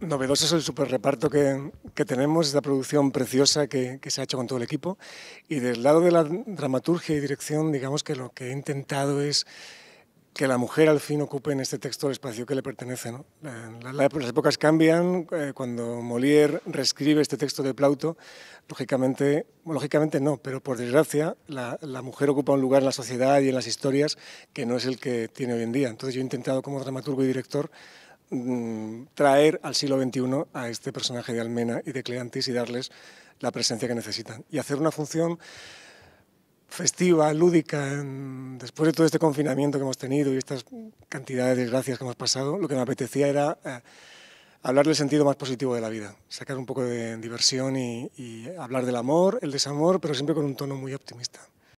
Novedoso es el super reparto que, que tenemos, esta producción preciosa que, se ha hecho con todo el equipo. Y del lado de la dramaturgia y dirección, digamos que lo que he intentado es que la mujer al fin ocupe en este texto el espacio que le pertenece. las épocas cambian, eh, cuando Molière reescribe este texto de Plauto, lógicamente, lógicamente no, pero por desgracia la, la, mujer ocupa un lugar en la sociedad y en las historias que no es el que tiene hoy en día. Entonces yo he intentado como dramaturgo y director Mm, traer al siglo XXI a este personaje de Almena y de Cleantis y darles la presencia que necesitan. Y hacer una función festiva, lúdica, después de todo este confinamiento que hemos tenido y estas cantidades de desgracias que hemos pasado, lo que me apetecía era eh, hablar del sentido más positivo de la vida, sacar un poco de diversión y hablar del amor, el desamor, pero siempre con un tono muy optimista.